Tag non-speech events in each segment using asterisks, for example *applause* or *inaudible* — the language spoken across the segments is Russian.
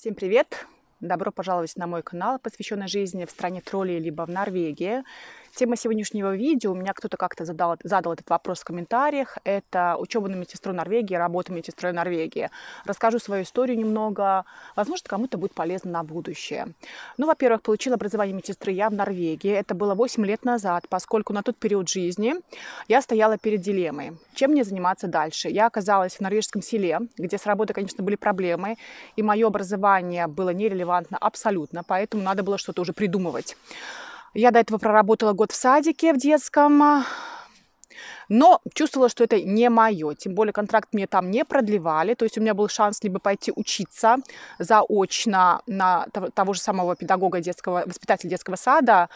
Всем привет! Добро пожаловать на мой канал, посвященный жизни в стране троллей, либо в Норвегии. Тема сегодняшнего видео, у меня кто-то как-то задал, задал этот вопрос в комментариях, это учеба на медсестру Норвегии, работа медсестрой Норвегии. Расскажу свою историю немного, возможно, кому-то будет полезно на будущее. Ну, во-первых, получила образование медсестры я в Норвегии, это было 8 лет назад, поскольку на тот период жизни я стояла перед дилеммой, чем мне заниматься дальше. Я оказалась в норвежском селе, где с работой, конечно, были проблемы, и мое образование было нерелевантно абсолютно, поэтому надо было что-то уже придумывать. Я до этого проработала год в садике в детском, а, но чувствовала, что это не мое. Тем более контракт мне там не продлевали. То есть у меня был шанс либо пойти учиться заочно на того же самого педагога детского, воспитателя детского сада,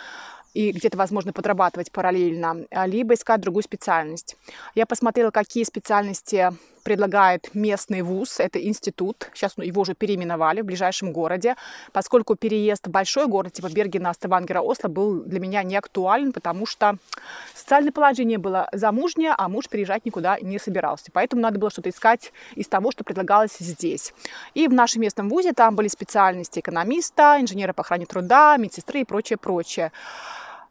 и где-то, возможно, подрабатывать параллельно, а, либо искать другую специальность. Я посмотрела, какие специальности предлагает местный вуз, это институт. Сейчас его уже переименовали в ближайшем городе. Поскольку переезд в большой город, типа Бергена, Ставангера, Осло, был для меня не актуален, потому что социальное положение было замужнее, а муж переезжать никуда не собирался. Поэтому надо было что-то искать из того, что предлагалось здесь. И в нашем местном вузе там были специальности экономиста, инженера по охране труда, медсестры и прочее, прочее.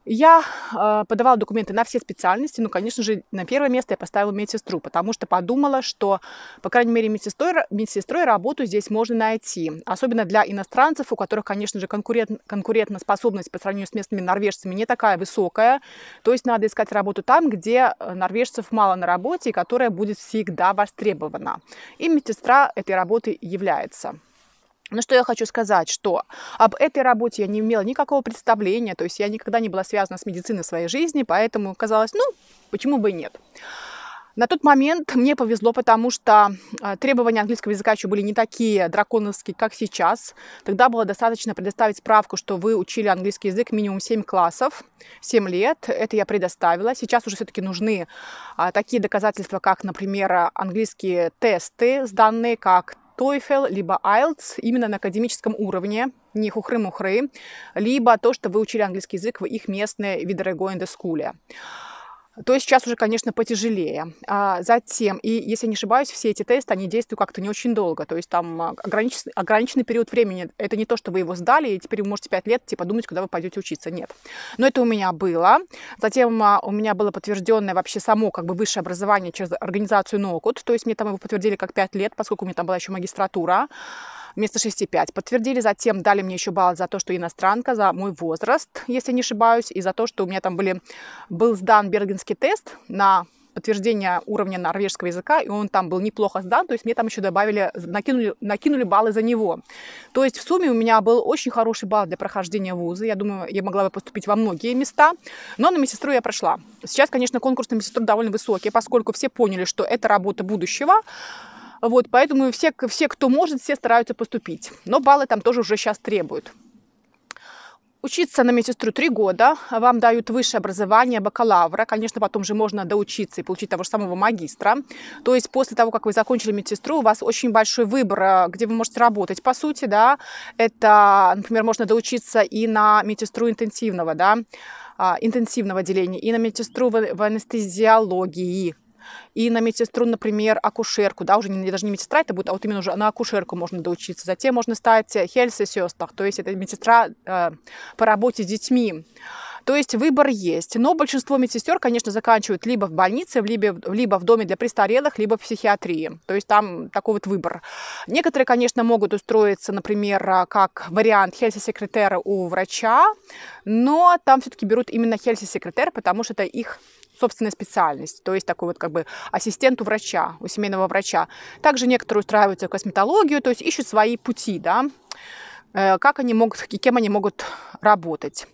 Я э, подавала документы на все специальности, ну, конечно же, на первое место я поставила медсестру, потому что подумала, что, по крайней мере, медсестрой, медсестрой работу здесь можно найти, особенно для иностранцев, у которых, конечно же, конкурент, конкурентоспособность по сравнению с местными норвежцами не такая высокая, то есть надо искать работу там, где э, норвежцев мало на работе и которая будет всегда востребована. И медсестра этой работы является. Но ну, что я хочу сказать, что об этой работе я не имела никакого представления, то есть я никогда не была связана с медициной в своей жизни, поэтому казалось, ну, почему бы и нет. На тот момент мне повезло, потому что э, требования английского языка еще были не такие драконовские, как сейчас. Тогда было достаточно предоставить справку, что вы учили английский язык минимум 7 классов, 7 лет. Это я предоставила. Сейчас уже все-таки нужны а, такие доказательства, как, например, английские тесты сданные, как TOEFL, либо IELTS именно на академическом уровне, не хухры-мухры, либо то, что вы учили английский язык в их местной видорогой эндоскуле то сейчас уже, конечно, потяжелее. А затем, и если я не ошибаюсь, все эти тесты, они действуют как-то не очень долго, то есть там а, ограниченный, ограниченный период времени. Это не то, что вы его сдали, и теперь вы можете 5 лет типа думать, куда вы пойдете учиться. Нет. Но это у меня было. Затем а, у меня было подтвержденное вообще само как бы высшее образование через организацию НОКУТ. то есть мне там его подтвердили как 5 лет, поскольку у меня там была еще магистратура вместо 6,5. Подтвердили, затем дали мне еще балл за то, что иностранка, за мой возраст, если не ошибаюсь, и за то, что у меня там были, был сдан бергенский тест на подтверждение уровня норвежского языка, и он там был неплохо сдан, то есть мне там еще добавили, накинули, накинули баллы за него. То есть в сумме у меня был очень хороший балл для прохождения вуза, я думаю, я могла бы поступить во многие места, но на медсестру я прошла. Сейчас, конечно, конкурс на медсестру довольно высокий, поскольку все поняли, что это работа будущего, вот, поэтому все, все, кто может, все стараются поступить. Но баллы там тоже уже сейчас требуют. Учиться на медсестру три года, вам дают высшее образование, бакалавра, конечно, потом же можно доучиться и получить того же самого магистра. То есть после того, как вы закончили медсестру, у вас очень большой выбор, э, где вы можете работать, по сути, да. Это, например, можно доучиться и на медсестру интенсивного, да, а, интенсивного отделения, и на медсестру в анестезиологии, и на медсестру, например, акушерку, да, уже не, даже не медсестра это будет, а вот именно уже на акушерку можно доучиться. Затем можно стать хельсесестах, э, то есть это медсестра э, по работе с детьми. То есть выбор есть. Но большинство медсестер, конечно, заканчивают либо в больнице, либо, либо в доме для престарелых, либо в психиатрии. То есть там такой вот выбор. Некоторые, конечно, могут устроиться, например, э, как вариант хельси-секретера у врача, но там все-таки берут именно хельси-секретер, потому что это их собственная специальность, то есть такой вот как бы ассистент у врача, у семейного врача. Также некоторые устраиваются в косметологию, то есть ищут свои пути, да, э, как они могут, и кем они могут работать.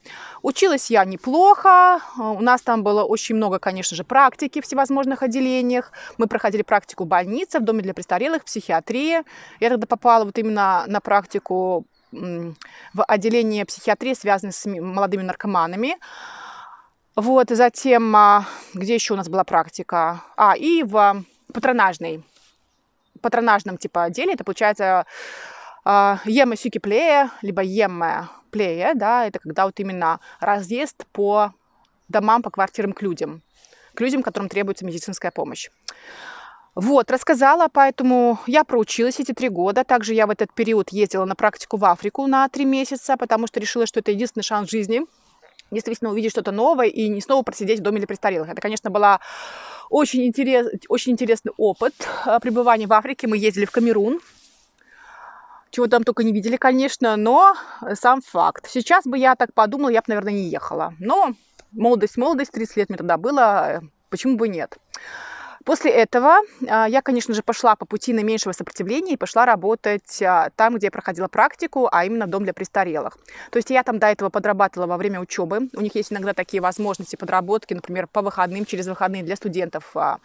Училась я неплохо, э, у нас там было очень много, конечно же, практики в всевозможных отделениях. Мы проходили практику в больнице, в доме для престарелых, в психиатрии. Я тогда попала вот именно на практику в отделение психиатрии, связанное с молодыми наркоманами. Вот, и затем, а, где еще у нас была практика? А, и в патронажной, патронажном типа отделе, это получается а, ема сюки плея, либо ема э, плея, да, это когда вот именно разъезд по домам, по квартирам к людям, к людям, которым требуется медицинская помощь. Вот, рассказала, поэтому я проучилась эти три года. Также я в этот период ездила на практику в Африку на три месяца, потому что решила, что это единственный шанс жизни – действительно увидеть что-то новое и не снова просидеть в доме для престарелых. Это, конечно, была очень, интерес, очень интересный опыт а, пребывания в Африке. Мы ездили в Камерун, чего там только не видели, конечно, но сам факт. Сейчас бы я так подумала, я бы, наверное, не ехала. Но молодость, молодость, 30 лет мне тогда было, почему бы нет. После этого а, я, конечно же, пошла по пути на меньшего сопротивления и пошла работать а, там, где я проходила практику, а именно дом для престарелых. То есть я там до этого подрабатывала во время учебы. У них есть иногда такие возможности подработки, например, по выходным, через выходные для студентов а.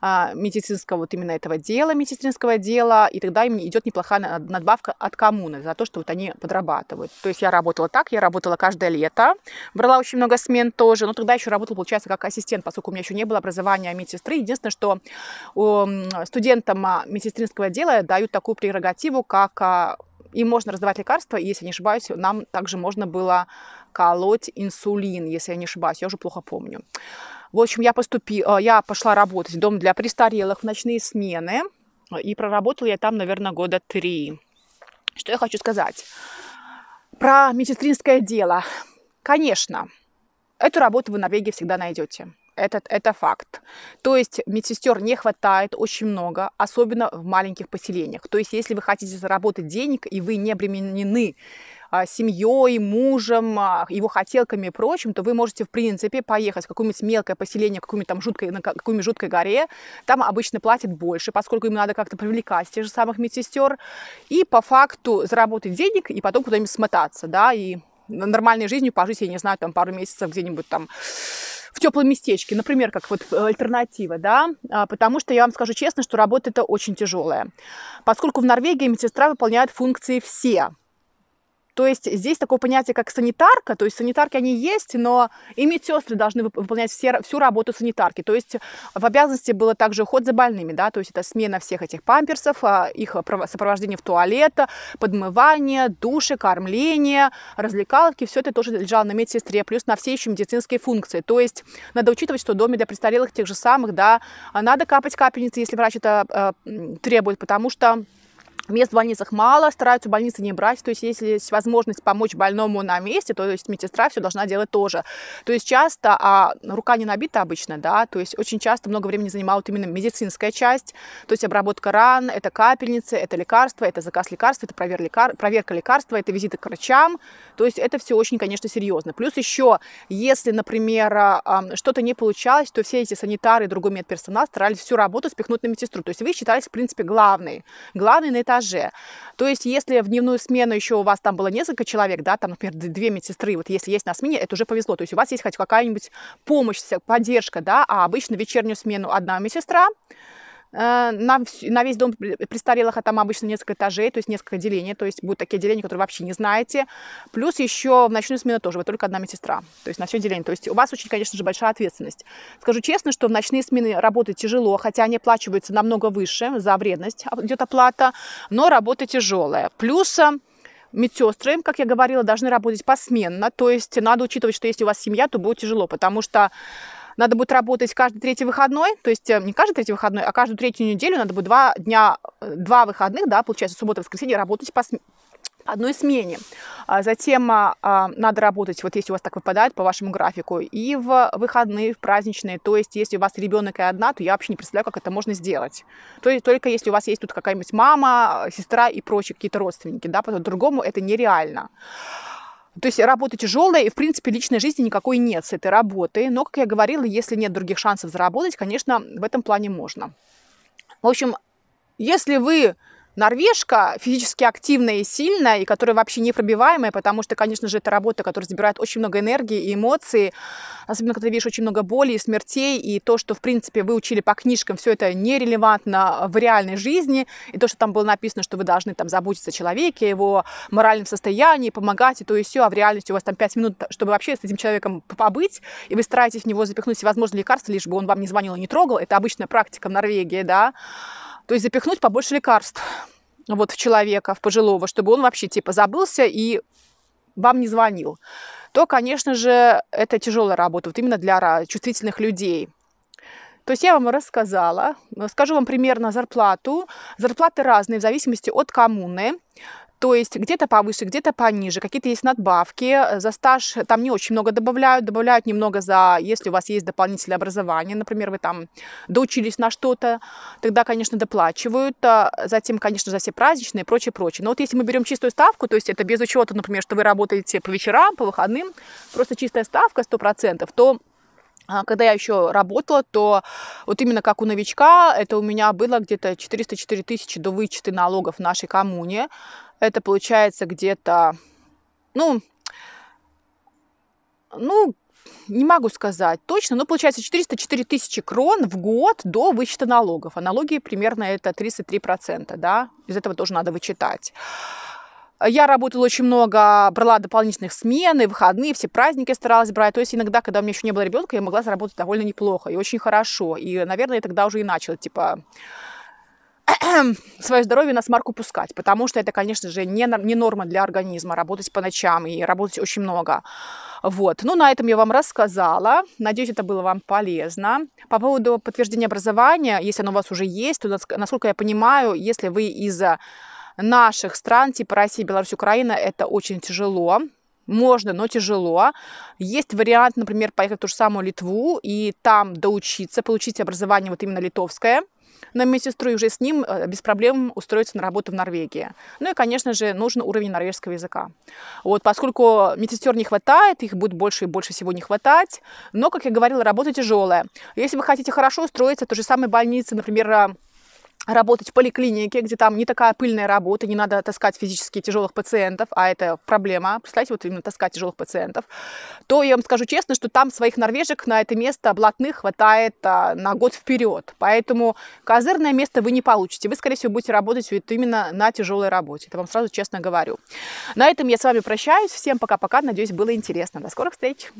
А, медицинского, вот именно этого дела, медицинского дела, и тогда им идет неплохая надбавка от коммуны за то, что вот они подрабатывают. То есть я работала так, я работала каждое лето, брала очень много смен тоже, но тогда еще работала, получается, как ассистент, поскольку у меня еще не было образования медсестры. Единственное, что студентам а, медицинского дела дают такую прерогативу, как а, им можно раздавать лекарства, и, если не ошибаюсь, нам также можно было колоть инсулин, если я не ошибаюсь, я уже плохо помню. В общем, я, поступи, э, я пошла работать в дом для престарелых в ночные смены. И проработала я там, наверное, года три. Что я хочу сказать про медсестринское дело. Конечно, эту работу вы в Норвегии всегда найдете. Этот, это факт. То есть медсестер не хватает очень много, особенно в маленьких поселениях. То есть если вы хотите заработать денег и вы не обременены а, семьей, мужем, а, его хотелками и прочим, то вы можете, в принципе, поехать в какое-нибудь мелкое поселение, какую-нибудь там жуткой, на какой-нибудь жуткой горе. Там обычно платят больше, поскольку им надо как-то привлекать тех же самых медсестер. И по факту заработать денег и потом куда-нибудь смотаться, да, и нормальной жизнью пожить, я не знаю, там пару месяцев где-нибудь там в теплом местечке, например, как вот э, альтернатива, да, а, потому что я вам скажу честно, что работа это очень тяжелая, поскольку в Норвегии медсестра выполняет функции все, то есть здесь такое понятие, как санитарка, то есть санитарки они есть, но и медсестры должны выполнять все, всю работу санитарки. То есть в обязанности было также уход за больными, да, то есть это смена всех этих памперсов, а, их сопровождение в туалета, подмывание, души, кормление, развлекалки, все это тоже лежало на медсестре, плюс на все еще медицинские функции. То есть надо учитывать, что в доме для престарелых тех же самых, да, надо капать капельницы, если врач это э, требует, потому что Мест в больницах мало, стараются больницы не брать. То есть, если есть возможность помочь больному на месте, то есть медсестра все должна делать тоже. То есть часто, а рука не набита обычно, да, то есть очень часто много времени занимала именно медицинская часть, то есть обработка ран, это капельницы, это лекарства, это заказ лекарств, это проверка, лекар... проверка лекарства, это визиты к врачам. То есть это все очень, конечно, серьезно. Плюс еще, если, например, а, что-то не получалось, то все эти санитары и другой медперсонал старались всю работу спихнуть на медсестру. То есть вы считались, в принципе, главной. Главной на этаже. То есть, если в дневную смену еще у вас там было несколько человек, да, там, например, две медсестры, вот если есть на смене, это уже повезло. То есть у вас есть хоть какая-нибудь помощь, поддержка, да, а обычно вечернюю смену одна медсестра, Э, на, на весь дом престарелых, а там обычно несколько этажей, то есть несколько делений, то есть будут такие деления, которые вообще не знаете. Плюс еще в ночную смену тоже, вы только одна медсестра, то есть на все деление. То есть у вас очень, конечно же, большая ответственность. Скажу честно, что в ночные смены работать тяжело, хотя они оплачиваются намного выше, за вредность а, идет оплата, но работа тяжелая. Плюс э, медсестры, как я говорила, должны работать посменно, то есть надо учитывать, что если у вас семья, то будет тяжело, потому что надо будет работать каждый третий выходной, то есть э, не каждый третий выходной, а каждую третью неделю надо будет два дня, э, два выходных, да, получается, суббота, воскресенье, работать по одной смене. А затем а, а, надо работать, вот если у вас так выпадает по вашему графику, и в выходные, в праздничные. То есть, если у вас ребенок и одна, то я вообще не представляю, как это можно сделать. То есть, только если у вас есть тут какая-нибудь мама, сестра и прочие какие-то родственники, да, по-другому это нереально. То есть работа тяжелая, и, в принципе, личной жизни никакой нет с этой работы. Но, как я говорила, если нет других шансов заработать, конечно, в этом плане можно. В общем, если вы норвежка, физически активная и сильная, и которая вообще непробиваемая, потому что, конечно же, это работа, которая забирает очень много энергии и эмоций, особенно когда ты видишь очень много боли и смертей, и то, что, в принципе, вы учили по книжкам, все это нерелевантно в реальной жизни, и то, что там было написано, что вы должны там заботиться о человеке, его моральном состоянии, помогать и то и все, а в реальности у вас там 5 минут, чтобы вообще с этим человеком побыть, и вы стараетесь в него запихнуть всевозможные лекарства, лишь бы он вам не звонил и не трогал, это обычная практика в Норвегии, да, то есть запихнуть побольше лекарств вот в человека, в пожилого, чтобы он вообще типа забылся и вам не звонил, то, конечно же, это тяжелая работа, вот именно для чувствительных людей. То есть я вам рассказала, скажу вам примерно зарплату. Зарплаты разные в зависимости от коммуны. То есть где-то повыше, где-то пониже, какие-то есть надбавки. Э, за стаж там не очень много добавляют, добавляют немного за, если у вас есть дополнительное образование, например, вы там доучились на что-то, тогда, конечно, доплачивают. А затем, конечно, за все праздничные и прочее, прочее. Но вот если мы берем чистую ставку, то есть это без учета, например, что вы работаете по вечерам, по выходным, просто чистая ставка 100%, то а, когда я еще работала, то вот именно как у новичка, это у меня было где-то 404 тысячи до вычета налогов в нашей коммуне. Это получается где-то, ну, ну, не могу сказать точно, но получается 404 тысячи крон в год до вычета налогов. А налоги примерно это 33%, да, из этого тоже надо вычитать. Я работала очень много, брала дополнительных смены, выходные, все праздники старалась брать. То есть иногда, когда у меня еще не было ребенка, я могла заработать довольно неплохо и очень хорошо. И, наверное, я тогда уже и начала, типа, *clears throat* свое здоровье на смарку пускать, потому что это, конечно же, не, не норма для организма, работать по ночам и работать очень много. Вот. Ну, на этом я вам рассказала. Надеюсь, это было вам полезно. По поводу подтверждения образования, если оно у вас уже есть, то, насколько я понимаю, если вы из э, наших стран, типа России, Беларусь, Украина, это очень тяжело. Можно, но тяжело. Есть вариант, например, поехать в ту же самую Литву и там доучиться, получить образование вот именно литовское, на медсестру и уже с ним э, без проблем устроиться на работу в Норвегии. Ну и, конечно же, нужен уровень норвежского языка. Вот, поскольку медсестер не хватает, их будет больше и больше всего не хватать, но, как я говорила, работа тяжелая. Если вы хотите хорошо устроиться в той же самой больнице, например, э, работать в поликлинике, где там не такая пыльная работа, не надо таскать физически тяжелых пациентов, а это проблема, представляете, вот именно таскать тяжелых пациентов, то я вам скажу честно, что там своих норвежек на это место блатных хватает а, на год вперед. Поэтому козырное место вы не получите. Вы, скорее всего, будете работать вот именно на тяжелой работе. Это вам сразу честно говорю. На этом я с вами прощаюсь. Всем пока-пока. Надеюсь, было интересно. До скорых встреч!